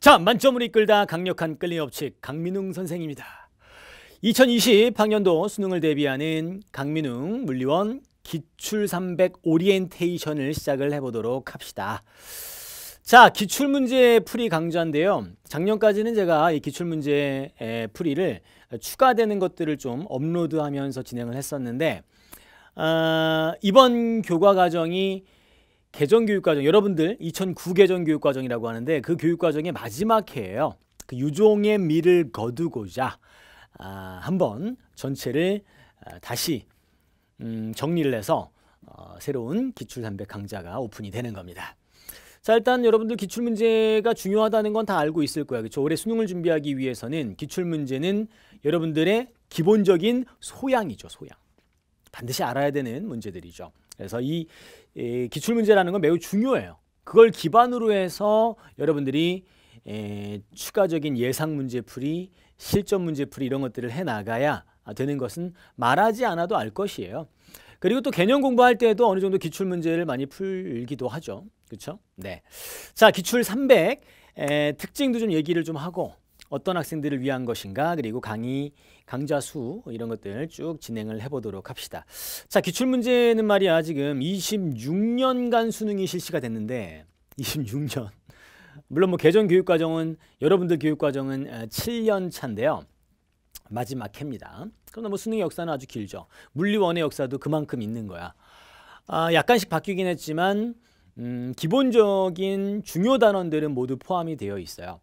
자, 만점을 이끌다 강력한 끌림 업칙 강민웅 선생입니다. 2020 학년도 수능을 대비하는 강민웅 물리원 기출 300 오리엔테이션을 시작을 해보도록 합시다. 자, 기출문제 풀이 강좌인데요. 작년까지는 제가 이 기출문제 풀이를 추가되는 것들을 좀 업로드하면서 진행을 했었는데 어, 이번 교과 과정이 개정 교육과정 여러분들 2009 개정 교육과정이라고 하는데 그 교육과정의 마지막 해예요. 그 유종의 미를 거두고자 아, 한번 전체를 아, 다시 음, 정리를 해서 어, 새로운 기출담백 강좌가 오픈이 되는 겁니다. 자 일단 여러분들 기출문제가 중요하다는 건 다 알고 있을 거야 그렇죠? 올해 수능을 준비하기 위해서는 기출문제는 여러분들의 기본적인 소양이죠 소양 반드시 알아야 되는 문제들이죠 그래서 이, 기출 문제라는 건 매우 중요해요. 그걸 기반으로 해서 여러분들이 에, 추가적인 예상 문제풀이, 실전 문제풀이 이런 것들을 해 나가야 되는 것은 말하지 않아도 알 것이에요. 그리고 또 개념 공부할 때도 어느 정도 기출 문제를 많이 풀기도 하죠. 그렇죠? 네. 자, 기출 300 에, 특징도 좀 얘기를 좀 하고 어떤 학생들을 위한 것인가 그리고 강의 강좌 수 이런 것들 쭉 진행을 해보도록 합시다. 자, 기출문제는 말이야 지금 26년간 수능이 실시가 됐는데 26년 물론 뭐 개정 교육과정은 여러분들 교육과정은 7년 차인데요. 마지막 해입니다. 그러나 뭐 수능의 역사는 아주 길죠. 물리원의 역사도 그만큼 있는 거야. 아, 약간씩 바뀌긴 했지만 음, 기본적인 중요 단원들은 모두 포함이 되어 있어요.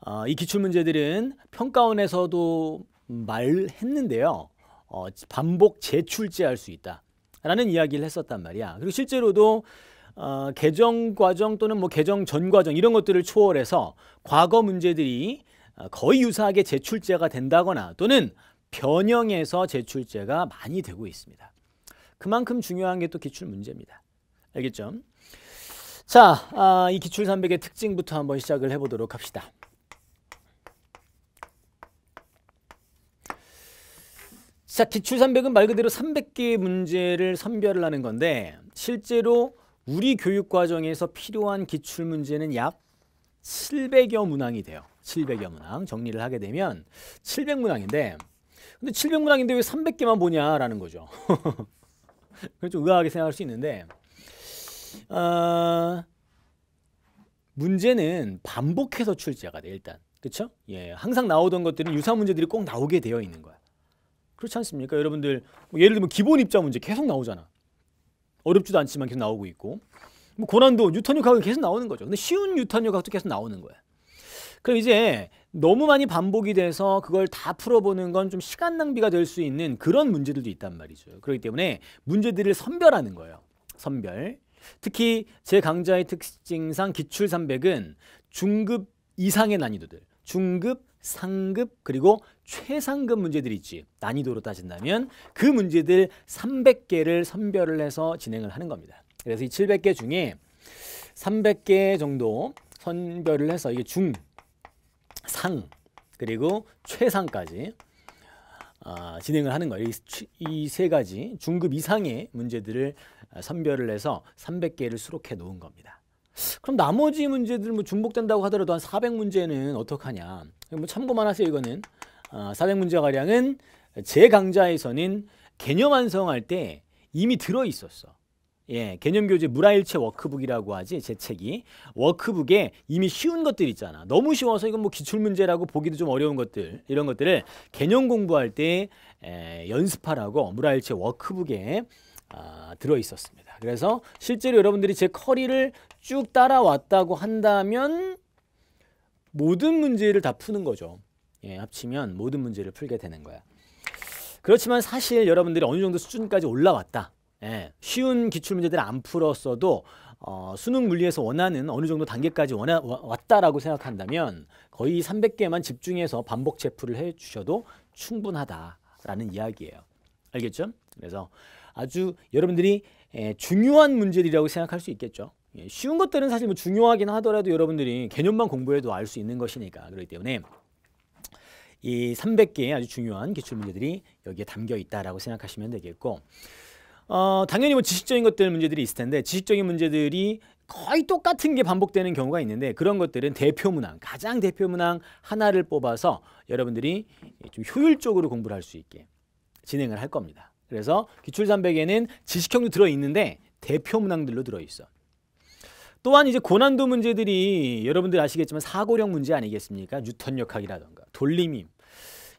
어, 이 기출문제들은 평가원에서도 말했는데요. 어, 반복 재출제할 수 있다라는 이야기를 했었단 말이야. 그리고 실제로도 어, 개정 과정 또는 뭐 개정 전 과정 이런 것들을 초월해서 과거 문제들이 어, 거의 유사하게 재출제가 된다거나 또는 변형해서 재출제가 많이 되고 있습니다. 그만큼 중요한 게 또 기출 문제입니다. 알겠죠? 자, 아, 이 기출 300의 특징부터 한번 시작을 해보도록 합시다. 자, 기출 300은 말 그대로 300개의 문제를 선별을 하는 건데 실제로 우리 교육 과정에서 필요한 기출 문제는 약 700여 문항이 돼요. 700여 문항 정리를 하게 되면 700문항인데 근데 700문항인데 왜 300개만 보냐라는 거죠. 그래좀 의아하게 생각할 수 있는데 어, 문제는 반복해서 출제가 돼 일단 그렇죠? 예, 항상 나오던 것들은 유사 문제들이 꼭 나오게 되어 있는 거야. 그렇지 않습니까? 여러분들 뭐 예를 들면 기본 입자 문제 계속 나오잖아. 어렵지도 않지만 계속 나오고 있고 뭐 고난도 뉴턴 역학이 계속 나오는 거죠. 근데 쉬운 뉴턴 역학도 계속 나오는 거야. 그럼 이제 너무 많이 반복이 돼서 그걸 다 풀어보는 건 좀 시간 낭비가 될 수 있는 그런 문제들도 있단 말이죠. 그렇기 때문에 문제들을 선별하는 거예요. 선별. 특히 제 강좌의 특징상 기출 300은 중급 이상의 난이도들, 중급, 상급, 그리고 최상급 문제들이 있지. 난이도로 따진다면 그 문제들 300개를 선별을 해서 진행을 하는 겁니다. 그래서 이 700개 중에 300개 정도 선별을 해서 이게 중, 상, 그리고 최상까지 어, 진행을 하는 거예요. 이세 이 가지 중급 이상의 문제들을 아, 선별을 해서 300개를 수록해 놓은 겁니다. 그럼 나머지 문제들 뭐 중복된다고 하더라도 한 400문제는 어떡하냐. 뭐 참고만 하세요 이거는. 사백문제가량은제 아, 강좌에서는 개념 완성할 때 이미 들어있었어. 예, 개념교재 무라일체 워크북이라고 하지 제 책이 워크북에 이미 쉬운 것들 있잖아 너무 쉬워서 이건 뭐 기출문제라고 보기도 좀 어려운 것들 이런 것들을 개념 공부할 때 에, 연습하라고 무라일체 워크북에 아, 들어있었습니다 그래서 실제로 여러분들이 제 커리를 쭉 따라왔다고 한다면 모든 문제를 다 푸는 거죠 예, 합치면 모든 문제를 풀게 되는 거야. 그렇지만 사실 여러분들이 어느 정도 수준까지 올라왔다. 예, 쉬운 기출 문제들 안 풀었어도 어, 수능 물리에서 원하는 어느 정도 단계까지 원하, 왔다라고 생각한다면 거의 300개만 집중해서 반복 체풀을 해주셔도 충분하다라는 이야기예요. 알겠죠? 그래서 아주 여러분들이 예, 중요한 문제들이라고 생각할 수 있겠죠. 예, 쉬운 것들은 사실 뭐 중요하긴 하더라도 여러분들이 개념만 공부해도 알 수 있는 것이니까 그렇기 때문에 이 300개의 아주 중요한 기출 문제들이 여기에 담겨 있다라고 생각하시면 되겠고 어, 당연히 뭐 지식적인 것들 문제들이 있을 텐데 지식적인 문제들이 거의 똑같은 게 반복되는 경우가 있는데 그런 것들은 대표 문항, 가장 대표 문항 하나를 뽑아서 여러분들이 좀 효율적으로 공부를 할 수 있게 진행을 할 겁니다. 그래서 기출 300에는 지식형도 들어 있는데 대표 문항들로 들어 있어. 또한 이제 고난도 문제들이 여러분들 아시겠지만 사고력 문제 아니겠습니까? 뉴턴 역학이라던가 돌림임,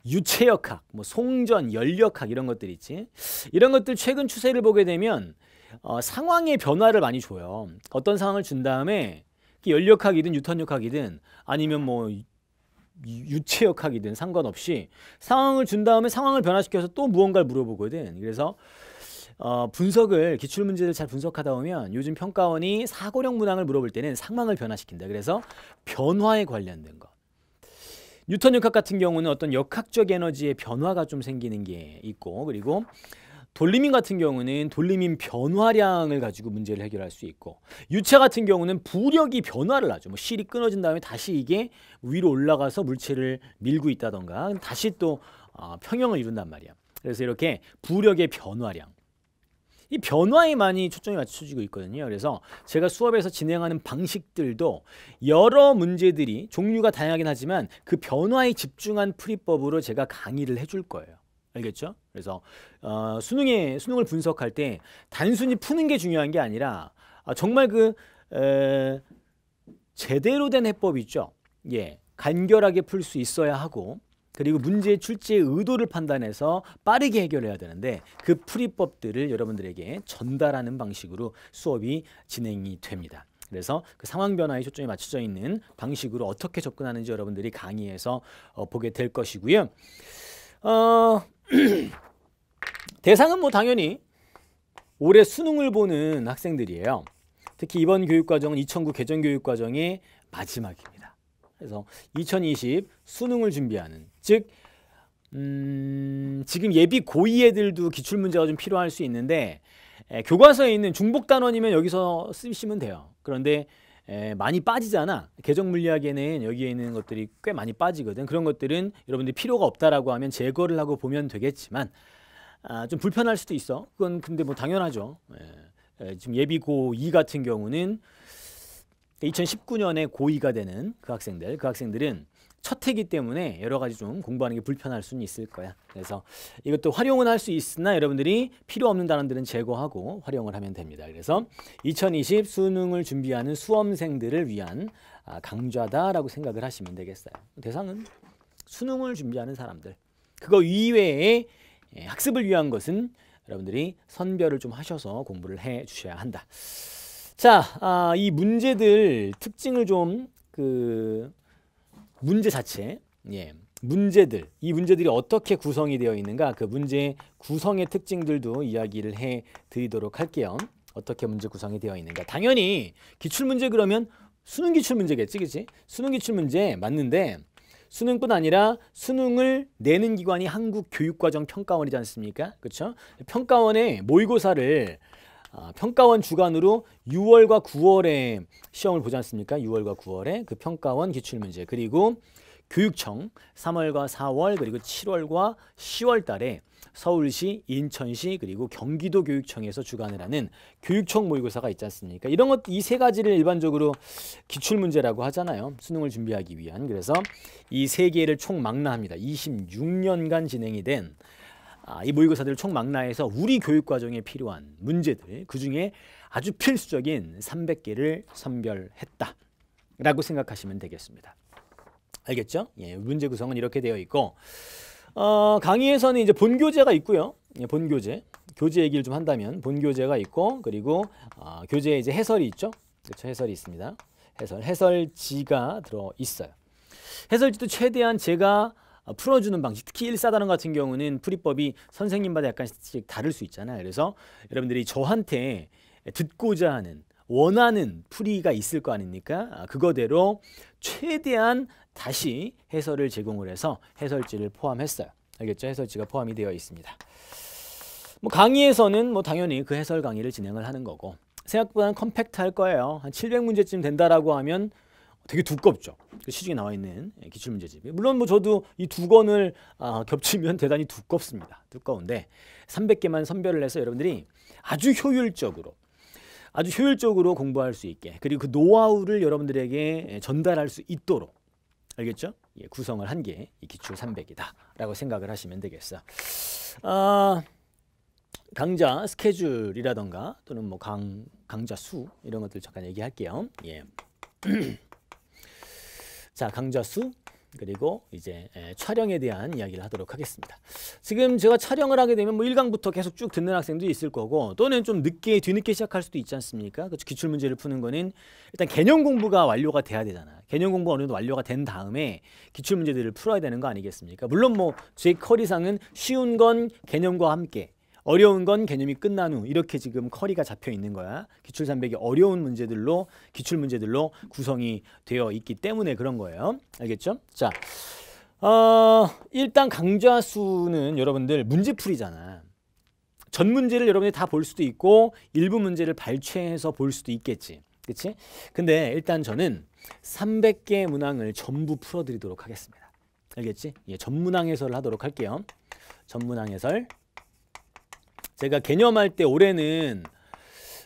유체역학, 뭐 송전, 연력학 이런 것들 있지. 이런 것들 최근 추세를 보게 되면 어, 상황의 변화를 많이 줘요. 어떤 상황을 준 다음에 열역학이든 유턴역학이든 아니면 뭐 유체역학이든 상관없이 상황을 준 다음에 상황을 변화시켜서 또 무언가를 물어보거든. 그래서 어, 분석을 기출 문제를 잘 분석하다 보면 요즘 평가원이 사고력 문항을 물어볼 때는 상황을 변화시킨다. 그래서 변화에 관련된 것. 뉴턴 역학 같은 경우는 어떤 역학적 에너지의 변화가 좀 생기는 게 있고 그리고 돌림인 같은 경우는 돌림인 변화량을 가지고 문제를 해결할 수 있고 유체 같은 경우는 부력이 변화를 하죠. 뭐 실이 끊어진 다음에 다시 이게 위로 올라가서 물체를 밀고 있다던가 다시 또 어, 평형을 이룬단 말이야. 그래서 이렇게 부력의 변화량 이 변화에 많이 초점이 맞춰지고 있거든요. 그래서 제가 수업에서 진행하는 방식들도 여러 문제들이 종류가 다양하긴 하지만 그 변화에 집중한 풀이법으로 제가 강의를 해줄 거예요. 알겠죠? 그래서 어, 수능에 수능을 분석할 때 단순히 푸는 게 중요한 게 아니라 아, 정말 그 에, 제대로 된 해법 있죠. 예, 간결하게 풀 수 있어야 하고 그리고 문제의 출제의 도를 판단해서 빠르게 해결해야 되는데 그 풀이법들을 여러분들에게 전달하는 방식으로 수업이 진행이 됩니다. 그래서 그 상황 변화에 초점이 맞춰져 있는 방식으로 어떻게 접근하는지 여러분들이 강의에서 어, 보게 될 것이고요. 어, 대상은 뭐 당연히 올해 수능을 보는 학생들이에요. 특히 이번 교육과정은 2009 개정교육과정의 마지막입니다. 그래서 2020 수능을 준비하는 즉 음, 지금 예비 고2 애들도 기출문제가 좀 필요할 수 있는데 에, 교과서에 있는 중복 단원이면 여기서 쓰시면 돼요. 그런데 에, 많이 빠지잖아. 개정 물리학에는 여기에 있는 것들이 꽤 많이 빠지거든. 그런 것들은 여러분들 필요가 없다라고 하면 제거를 하고 보면 되겠지만 아, 좀 불편할 수도 있어. 그건 근데 뭐 당연하죠. 에, 지금 예비 고2 같은 경우는 2019년에 고의가 되는 그 학생들, 그 학생들은 첫 해기 때문에 여러 가지 좀 공부하는 게 불편할 수는 있을 거야. 그래서 이것도 활용은 할 수 있으나 여러분들이 필요 없는 단어들은 제거하고 활용을 하면 됩니다. 그래서 2020 수능을 준비하는 수험생들을 위한 아, 강좌다라고 생각을 하시면 되겠어요. 대상은 수능을 준비하는 사람들. 그거 이외에 예, 학습을 위한 것은 여러분들이 선별을 좀 하셔서 공부를 해 주셔야 한다. 자, 아, 이 문제들 특징을 좀 그 문제 자체, 예, 문제들, 이 문제들이 어떻게 구성이 되어 있는가 그 문제 구성의 특징들도 이야기를 해 드리도록 할게요. 어떻게 문제 구성이 되어 있는가. 당연히 기출문제 그러면 수능 기출문제겠지, 그치? 수능 기출문제 맞는데 수능뿐 아니라 수능을 내는 기관이 한국교육과정평가원이지 않습니까? 그렇죠? 평가원의 모의고사를 아, 평가원 주관으로 6월과 9월에 시험을 보지 않습니까? 6월과 9월에 그 평가원 기출문제 그리고 교육청 3월과 4월 그리고 7월과 10월 달에 서울시, 인천시 그리고 경기도 교육청에서 주관을 하는 교육청 모의고사가 있지 않습니까? 이런 것 이 세 가지를 일반적으로 기출 문제라고 하잖아요. 수능을 준비하기 위한. 그래서 이 세 개를 총 망라합니다. 26년간 진행이 된 아, 이 모의고사들을 총망라해서 우리 교육과정에 필요한 문제들 그중에 아주 필수적인 300개를 선별했다 라고 생각하시면 되겠습니다. 알겠죠? 예, 문제 구성은 이렇게 되어 있고 어, 강의에서는 이제 본교재가 있고요. 예, 본교재, 교재 얘기를 좀 한다면 본교재가 있고 그리고 어, 교재에 이제 해설이 있죠. 그렇죠, 해설이 있습니다. 해설, 해설지가 들어 있어요. 해설지도 최대한 제가 어, 풀어주는 방식 특히 일사단원 같은 경우는 풀이법이 선생님마다 약간씩 다를 수 있잖아요 그래서 여러분들이 저한테 듣고자 하는 원하는 풀이가 있을 거 아닙니까 아, 그거대로 최대한 다시 해설을 제공을 해서 해설지를 포함했어요 알겠죠 해설지가 포함이 되어 있습니다 뭐 강의에서는 뭐 당연히 그 해설 강의를 진행을 하는 거고 생각보다는 컴팩트할 거예요 한 700문제쯤 된다라고 하면 되게 두껍죠. 그 시중에 나와 있는 예, 기출 문제집이 물론 뭐 저도 이 두 권을 아, 겹치면 대단히 두껍습니다. 두꺼운데 300개만 선별을 해서 여러분들이 아주 효율적으로 아주 효율적으로 공부할 수 있게 그리고 그 노하우를 여러분들에게 예, 전달할 수 있도록 알겠죠? 예, 구성을 한 게 이 기출 300이다라고 생각을 하시면 되겠어. 아, 강좌 스케줄이라던가 또는 뭐 강 강좌 수 이런 것들 잠깐 얘기할게요. 예. 자, 강좌수 그리고 이제 에, 촬영에 대한 이야기를 하도록 하겠습니다. 지금 제가 촬영을 하게 되면 뭐 1강부터 계속 쭉 듣는 학생도 있을 거고 또는 좀 늦게 뒤늦게 시작할 수도 있지 않습니까? 그 기출 문제를 푸는 거는 일단 개념 공부가 완료가 돼야 되잖아. 개념 공부 어느 정도 완료가 된 다음에 기출 문제들을 풀어야 되는 거 아니겠습니까? 물론 뭐 제 커리상은 쉬운 건 개념과 함께 어려운 건 개념이 끝난 후 이렇게 지금 커리가 잡혀 있는 거야. 기출 300이 어려운 문제들로 기출 문제들로 구성이 되어 있기 때문에 그런 거예요. 알겠죠? 자, 어, 일단 강좌수는 여러분들 문제풀이잖아. 전 문제를 여러분이 다 볼 수도 있고 일부 문제를 발췌해서 볼 수도 있겠지. 그치? 근데 일단 저는 3 0 0개 문항을 전부 풀어드리도록 하겠습니다. 알겠지? 예, 전문항 해설을 하도록 할게요. 전문항 해설. 제가 개념할 때 올해는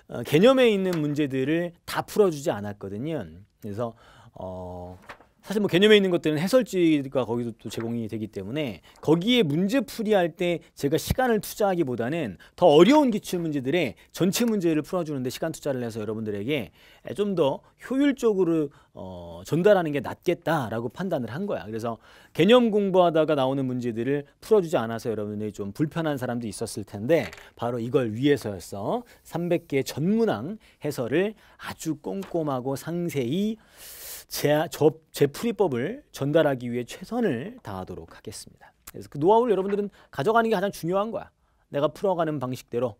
어, 개념에 있는 문제들을 다 풀어주지 않았거든요. 그래서 어, 사실 뭐 개념에 있는 것들은 해설지가 거기도 또 제공이 되기 때문에 거기에 문제 풀이할 때 제가 시간을 투자하기보다는 더 어려운 기출 문제들의 전체 문제를 풀어주는데 시간 투자를 해서 여러분들에게 좀 더 효율적으로 어, 전달하는 게 낫겠다라고 판단을 한 거야. 그래서 개념 공부하다가 나오는 문제들을 풀어주지 않아서 여러분들이 좀 불편한 사람도 있었을 텐데 바로 이걸 위해서였어. 3 0 0개 전문항 해설을 아주 꼼꼼하고 상세히 제, 저, 제 풀이법을 전달하기 위해 최선을 다하도록 하겠습니다. 그래서 그 노하우를 여러분들은 가져가는 게 가장 중요한 거야. 내가 풀어가는 방식대로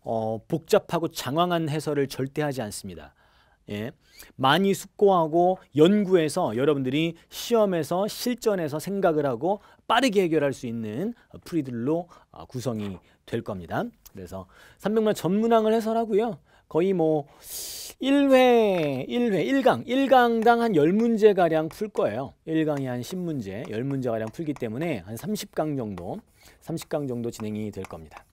어, 복잡하고 장황한 해설을 절대 하지 않습니다. 예. 많이 숙고하고 연구해서 여러분들이 시험에서 실전에서 생각을 하고 빠르게 해결할 수 있는 풀이들로 어, 구성이 될 겁니다. 그래서 300만 전문항을 해설하고요. 거의 뭐 1회, 1회, 1강, 1강당 한 10문제가량 풀 거예요. 1강이 한 10문제, 10문제가량 풀기 때문에 한 30강 정도, 30강 정도 진행이 될 겁니다.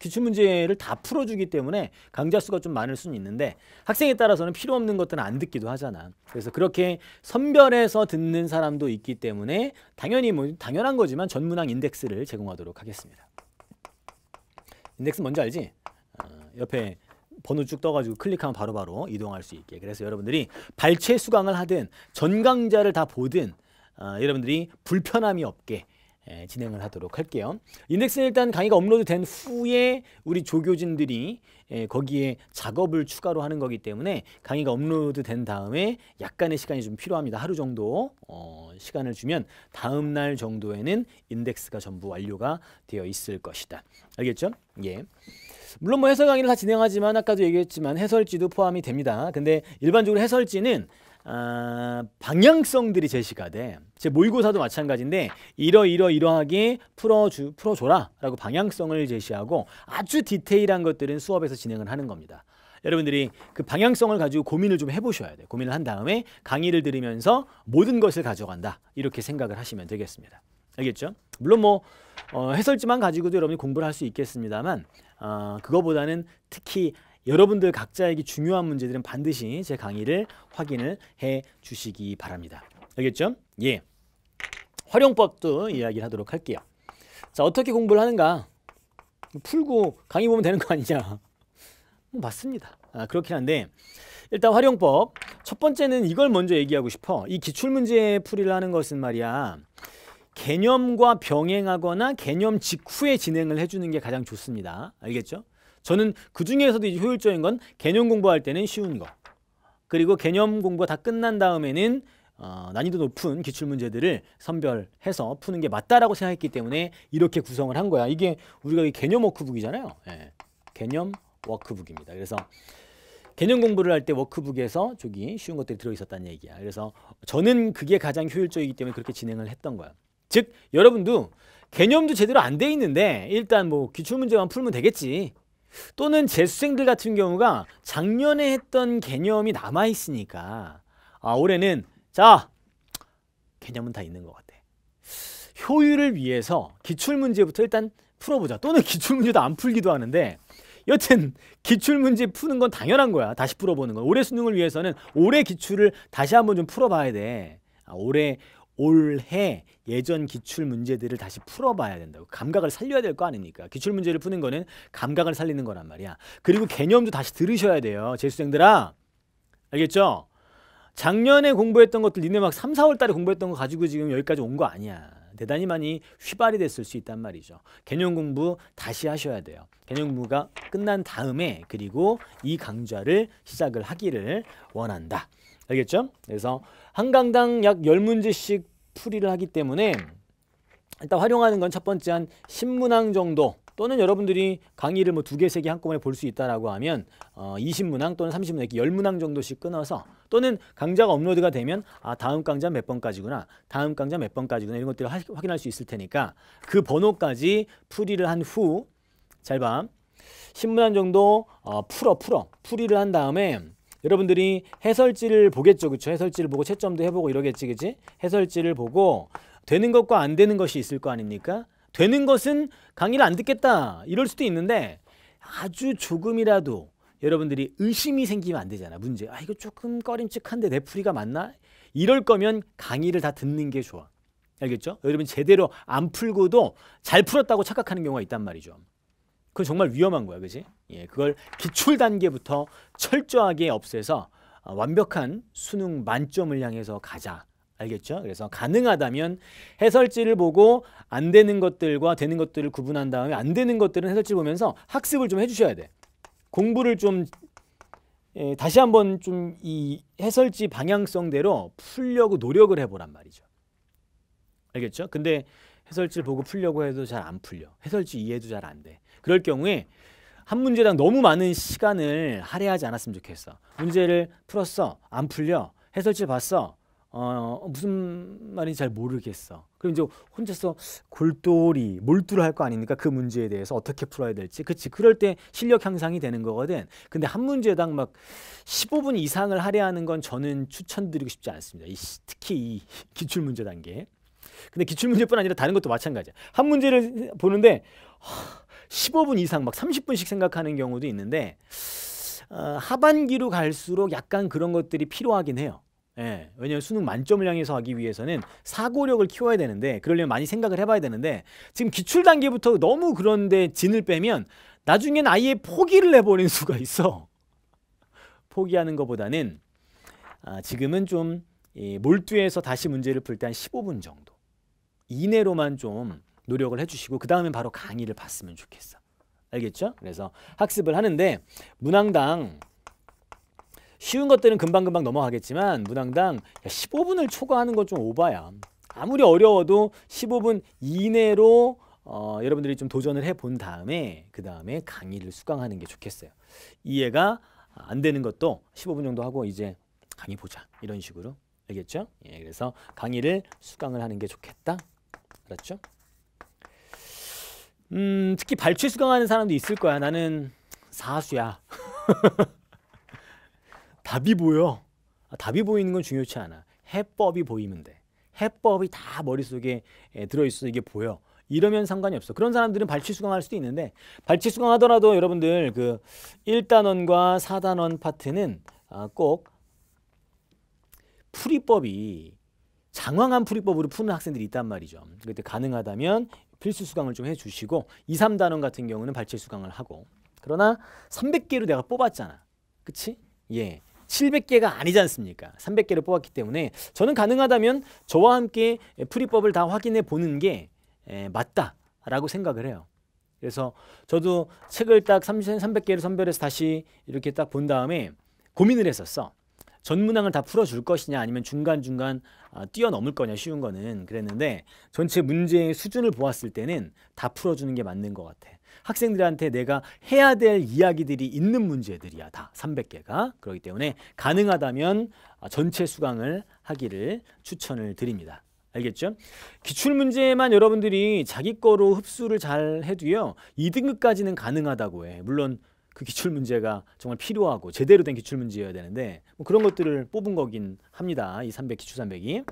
기출문제를 다 풀어주기 때문에 강좌 수가 좀 많을 수는 있는데 학생에 따라서는 필요 없는 것들은 안 듣기도 하잖아. 그래서 그렇게 선별해서 듣는 사람도 있기 때문에 당연히 뭐 당연한 거지만 전문항 인덱스를 제공하도록 하겠습니다. 인덱스 뭔지 알지? 어, 옆에 번호 쭉 떠가지고 클릭하면 바로바로 바로 이동할 수 있게 그래서 여러분들이 발췌 수강을 하든 전강좌를 다 보든 어, 여러분들이 불편함이 없게 예, 진행을 하도록 할게요. 인덱스는 일단 강의가 업로드 된 후에 우리 조교진들이 예, 거기에 작업을 추가로 하는 거기 때문에 강의가 업로드 된 다음에 약간의 시간이 좀 필요합니다. 하루 정도 어, 시간을 주면 다음 날 정도에는 인덱스가 전부 완료가 되어 있을 것이다. 알겠죠? 예. 물론 뭐 해설 강의를 다 진행하지만 아까도 얘기했지만 해설지도 포함이 됩니다. 근데 일반적으로 해설지는 아, 방향성들이 제시가 돼. 제 모의고사도 마찬가지인데 이러이러이러하게 풀어주 풀어줘라라고 방향성을 제시하고 아주 디테일한 것들은 수업에서 진행을 하는 겁니다. 여러분들이 그 방향성을 가지고 고민을 좀 해보셔야 돼요. 고민을 한 다음에 강의를 들으면서 모든 것을 가져간다. 이렇게 생각을 하시면 되겠습니다. 알겠죠? 물론 뭐 어, 해설지만 가지고도 여러분이 공부를 할 수 있겠습니다만 어, 그거보다는 특히 여러분들 각자에게 중요한 문제들은 반드시 제 강의를 확인을 해 주시기 바랍니다. 알겠죠? 예. 활용법도 이야기를 하도록 할게요. 자, 어떻게 공부를 하는가? 풀고 강의 보면 되는 거 아니냐? 뭐 맞습니다. 아, 그렇긴 한데 일단 활용법 첫 번째는 이걸 먼저 얘기하고 싶어. 이 기출문제 풀이를 하는 것은 말이야. 개념과 병행하거나 개념 직후에 진행을 해주는 게 가장 좋습니다. 알겠죠? 저는 그 중에서도 이제 효율적인 건 개념 공부할 때는 쉬운 거 그리고 개념 공부가 다 끝난 다음에는 어, 난이도 높은 기출문제들을 선별해서 푸는 게 맞다라고 생각했기 때문에 이렇게 구성을 한 거야. 이게 우리가 개념 워크북이잖아요. 예. 개념 워크북입니다. 그래서 개념 공부를 할 때 워크북에서 저기 쉬운 것들이 들어있었다는 얘기야. 그래서 저는 그게 가장 효율적이기 때문에 그렇게 진행을 했던 거야. 즉 여러분도 개념도 제대로 안 돼 있는데 일단 뭐 기출문제만 풀면 되겠지 또는 재수생들 같은 경우가 작년에 했던 개념이 남아있으니까 아 올해는 자 개념은 다 있는 것 같아 효율을 위해서 기출문제부터 일단 풀어보자 또는 기출문제도 안 풀기도 하는데 여튼 기출문제 푸는 건 당연한 거야 다시 풀어보는 건 올해 수능을 위해서는 올해 기출을 다시 한번 좀 풀어봐야 돼 아, 올해 올해 예전 기출 문제들을 다시 풀어봐야 된다고 감각을 살려야 될 거 아닙니까 기출 문제를 푸는 거는 감각을 살리는 거란 말이야 그리고 개념도 다시 들으셔야 돼요 재수생들아 알겠죠 작년에 공부했던 것들 니네 막 3, 4월 달에 공부했던 거 가지고 지금 여기까지 온 거 아니야 대단히 많이 휘발이 됐을 수 있단 말이죠. 개념 공부 다시 하셔야 돼요. 개념 공부가 끝난 다음에 그리고 이 강좌를 시작을 하기를 원한다. 알겠죠? 그래서 한 강당 약1 0문제씩 풀이를 하기 때문에 일단 활용하는 건 첫 번째 한 신문항 정도 또는 여러분들이 강의를 뭐 두 개, 세 개 한꺼번에 볼 수 있다라고 하면 어, 20문항 또는 30문항 이렇게 10문항 정도씩 끊어서 또는 강좌가 업로드가 되면 아 다음 강좌 몇 번까지구나 다음 강좌 몇 번까지구나 이런 것들을 하, 확인할 수 있을 테니까 그 번호까지 풀이를 한 후 잘 봐 10문항 정도 어, 풀어 풀어 풀이를 한 다음에 여러분들이 해설지를 보겠죠. 그렇죠? 해설지를 보고 채점도 해보고 이러겠지. 그지 해설지를 보고 되는 것과 안 되는 것이 있을 거 아닙니까? 되는 것은 강의를 안 듣겠다. 이럴 수도 있는데 아주 조금이라도 여러분들이 의심이 생기면 안 되잖아. 문제. 아, 이거 조금 꺼림칙한데 내 풀이가 맞나? 이럴 거면 강의를 다 듣는 게 좋아. 알겠죠? 여러분 제대로 안 풀고도 잘 풀었다고 착각하는 경우가 있단 말이죠. 그거 정말 위험한 거야, 그지? 예, 그걸 기출 단계부터 철저하게 없애서 어, 완벽한 수능 만점을 향해서 가자. 알겠죠? 그래서 가능하다면 해설지를 보고 안 되는 것들과 되는 것들을 구분한 다음에 안 되는 것들은 해설지 보면서 학습을 좀 해주셔야 돼. 공부를 좀 예, 다시 한번 좀 이 해설지 방향성대로 풀려고 노력을 해보란 말이죠. 알겠죠? 근데 해설지를 보고 풀려고 해도 잘 안 풀려. 해설지 이해도 잘 안 돼. 그럴 경우에 한 문제당 너무 많은 시간을 할애하지 않았으면 좋겠어. 문제를 풀었어. 안 풀려. 해설지 봤어. 어, 무슨 말인지 잘 모르겠어. 그럼 이제 혼자서 골똘히 몰두를 할 거 아닙니까? 그 문제에 대해서 어떻게 풀어야 될지. 그치. 그럴 때 실력 향상이 되는 거거든. 근데 한 문제당 막 15분 이상을 할애하는 건 저는 추천드리고 싶지 않습니다. 이, 특히 이 기출문제 단계. 근데 기출문제뿐 아니라 다른 것도 마찬가지야. 한 문제를 보는데, 하, 15분 이상 막 30분씩 생각하는 경우도 있는데 어, 하반기로 갈수록 약간 그런 것들이 필요하긴 해요. 예, 왜냐하면 수능 만점을 향해서 하기 위해서는 사고력을 키워야 되는데 그러려면 많이 생각을 해봐야 되는데 지금 기출 단계부터 너무 그런데 진을 빼면 나중엔 아예 포기를 해버린 수가 있어. 포기하는 것보다는 아, 지금은 좀 예, 몰두해서 다시 문제를 풀 때 한 15분 정도 이내로만 좀 노력을 해주시고 그다음에 바로 강의를 봤으면 좋겠어. 알겠죠? 그래서 학습을 하는데 문항당 쉬운 것들은 금방금방 넘어가겠지만 문항당 15분을 초과하는 건 좀 오바야. 아무리 어려워도 15분 이내로 어, 여러분들이 좀 도전을 해본 다음에 그 다음에 강의를 수강하는 게 좋겠어요. 이해가 안 되는 것도 15분 정도 하고 이제 강의 보자 이런 식으로 알겠죠? 예, 그래서 강의를 수강을 하는 게 좋겠다. 알았죠? 음, 특히 발췌 수강하는 사람도 있을 거야. 나는 사수야. 답이 보여. 아, 답이 보이는 건 중요치 않아. 해법이 보이면 돼. 해법이 다 머릿속에 들어있어 이게 보여. 이러면 상관이 없어. 그런 사람들은 발치 수강할 수도 있는데 발치 수강하더라도 여러분들 그 1단원과 4단원 파트는 아, 꼭 풀이법이 장황한 풀이법으로 푸는 학생들이 있단 말이죠. 그때 가능하다면 필수 수강을 좀 해주시고 2, 3단원 같은 경우는 발췌 수강을 하고 그러나 300개로 내가 뽑았잖아. 그치? 예. 700개가 아니지 않습니까? 300개를 뽑았기 때문에 저는 가능하다면 저와 함께 풀이법을 다 확인해 보는 게 맞다라고 생각을 해요. 그래서 저도 책을 딱 300개를 선별해서 다시 이렇게 딱 본 다음에 고민을 했었어. 전문항을 다 풀어줄 것이냐 아니면 중간중간 어, 뛰어넘을 거냐 쉬운 거는 그랬는데 전체 문제의 수준을 보았을 때는 다 풀어주는 게 맞는 것 같아. 학생들한테 내가 해야 될 이야기들이 있는 문제들이야 다 300개가 그렇기 때문에 가능하다면 아, 전체 수강을 하기를 추천을 드립니다. 알겠죠? 기출문제만 여러분들이 자기 거로 흡수를 잘 해도요. 2등급까지는 가능하다고 해. 물론 그 기출 문제가 정말 필요하고 제대로 된 기출 문제여야 되는데 뭐 그런 것들을 뽑은 거긴 합니다. 이 300 기출 300이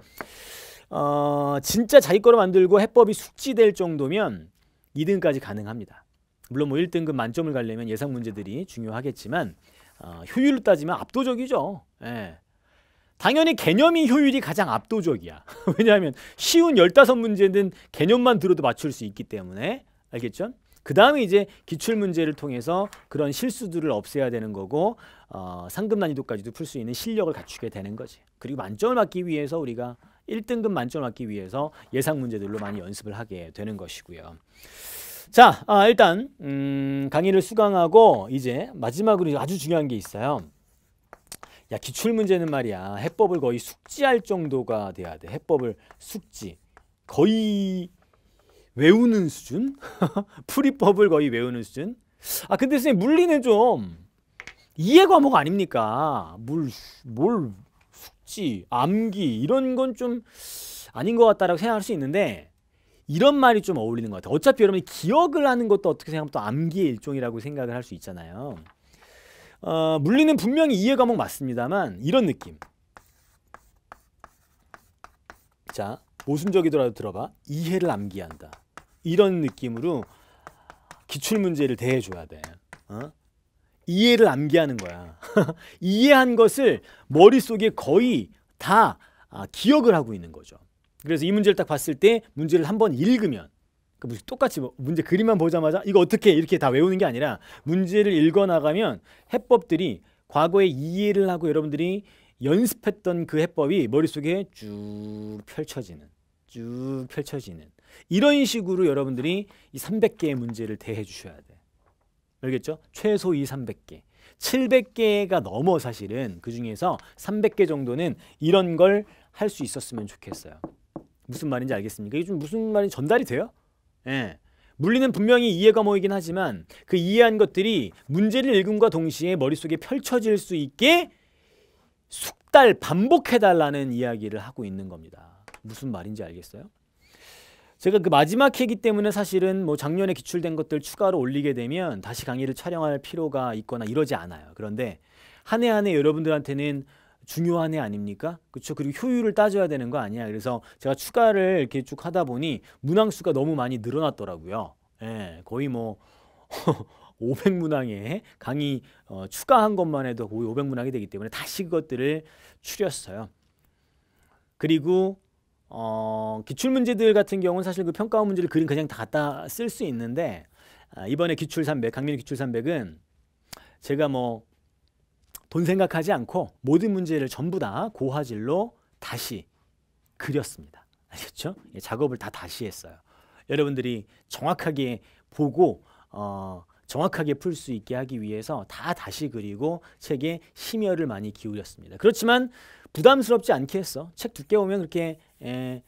어, 진짜 자기 거로 만들고 해법이 숙지될 정도면 2등까지 가능합니다. 물론 뭐 1등급 만점을 가려면 예상 문제들이 중요하겠지만 어, 효율로 따지면 압도적이죠. 예. 당연히 개념이 효율이 가장 압도적이야. 왜냐하면 쉬운 15문제는 개념만 들어도 맞출 수 있기 때문에 알겠죠? 그 다음에 이제 기출문제를 통해서 그런 실수들을 없애야 되는 거고 어, 상급 난이도까지도 풀 수 있는 실력을 갖추게 되는 거지. 그리고 만점을 받기 위해서 우리가 1등급 만점을 받기 위해서 예상 문제들로 많이 연습을 하게 되는 것이고요. 자, 아, 일단 음, 강의를 수강하고 이제 마지막으로 아주 중요한 게 있어요. 야 기출문제는 말이야 해법을 거의 숙지할 정도가 돼야 돼 해법을 숙지 거의 외우는 수준? 풀이법을 거의 외우는 수준? 아 근데 선생님 물리는 좀 이해 과목 아닙니까? 물, 뭘 숙지, 암기 이런 건 좀 아닌 것 같다라고 생각할 수 있는데 이런 말이 좀 어울리는 것 같아요. 어차피 여러분이 기억을 하는 것도 어떻게 생각하면 또 암기의 일종이라고 생각을 할 수 있잖아요. 어, 물리는 분명히 이해 과목 맞습니다만 이런 느낌. 자, 모순적이더라도 들어봐. 이해를 암기한다. 이런 느낌으로 기출 문제를 대해줘야 돼. 어? 이해를 암기하는 거야. 이해한 것을 머릿속에 거의 다 아, 기억을 하고 있는 거죠. 그래서 이 문제를 딱 봤을 때 문제를 한번 읽으면 그러니까 똑같이 뭐 문제 그림만 보자마자 이거 어떻게 이렇게 다 외우는 게 아니라 문제를 읽어나가면 해법들이 과거에 이해를 하고 여러분들이 연습했던 그 해법이 머릿속에 쭉 펼쳐지는 쭉 펼쳐지는 이런 식으로 여러분들이 이 300개의 문제를 대해 주셔야 돼. 알겠죠? 최소 이 300개. 700개가 넘어 사실은 그 중에서 300개 정도는 이런 걸 할 수 있었으면 좋겠어요. 무슨 말인지 알겠습니까? 이게 좀 무슨 말이 전달이 돼요? 예. 물리는 분명히 이해 과목이긴 하지만 그 이해한 것들이 문제를 읽음과 동시에 머릿속에 펼쳐질 수 있게 숙달 반복해달라는 이야기를 하고 있는 겁니다. 무슨 말인지 알겠어요? 제가 그 마지막 회기 때문에 사실은 뭐 작년에 기출된 것들 추가로 올리게 되면 다시 강의를 촬영할 필요가 있거나 이러지 않아요. 그런데 한 해 한 해 여러분들한테는 중요한 해 아닙니까? 그렇죠. 그리고 효율을 따져야 되는 거 아니야. 그래서 제가 추가를 이렇게 쭉 하다 보니 문항수가 너무 많이 늘어났더라고요. 예, 거의 뭐 500문항에 강의 어, 추가한 것만 해도 거의 500문항이 되기 때문에 다시 그것들을 추렸어요. 그리고 어, 기출 문제들 같은 경우는 사실 그 평가원 문제를 그림 그냥 다 갖다 쓸 수 있는데 아, 이번에 기출 300, 강민희 기출 300은 제가 뭐 돈 생각하지 않고 모든 문제를 전부 다 고화질로 다시 그렸습니다. 알겠죠? 예, 작업을 다 다시 했어요. 여러분들이 정확하게 보고 어, 정확하게 풀 수 있게 하기 위해서 다 다시 그리고 책에 심혈을 많이 기울였습니다. 그렇지만 부담스럽지 않게 했어. 책 두께 오면 그렇게 에, 예,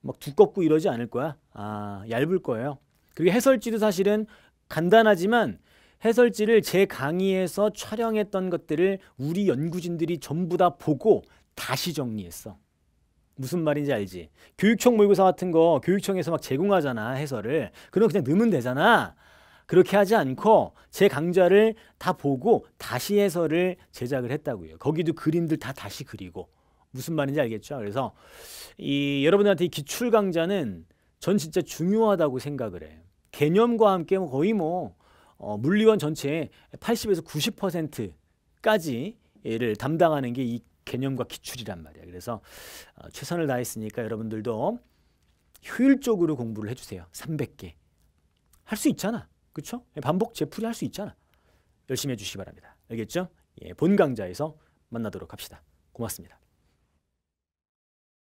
막 두껍고 이러지 않을 거야. 아, 얇을 거예요. 그리고 해설지도 사실은 간단하지만 해설지를 제 강의에서 촬영했던 것들을 우리 연구진들이 전부 다 보고 다시 정리했어. 무슨 말인지 알지? 교육청 모의고사 같은 거 교육청에서 막 제공하잖아, 해설을. 그럼 그냥 넣으면 되잖아. 그렇게 하지 않고 제 강좌를 다 보고 다시 해설을 제작을 했다고요. 거기도 그림들 다 다시 그리고 무슨 말인지 알겠죠? 그래서 이 여러분들한테 기출 강좌는 전 진짜 중요하다고 생각을 해요. 개념과 함께 거의 뭐 어, 물리원 전체의 80에서 90%까지를 담당하는 게 이 개념과 기출이란 말이야. 그래서 어, 최선을 다했으니까 여러분들도 효율적으로 공부를 해주세요. 300개. 할 수 있잖아. 그렇죠? 반복 제풀이 할 수 있잖아. 열심히 해주시기 바랍니다. 알겠죠? 예, 본 강좌에서 만나도록 합시다. 고맙습니다.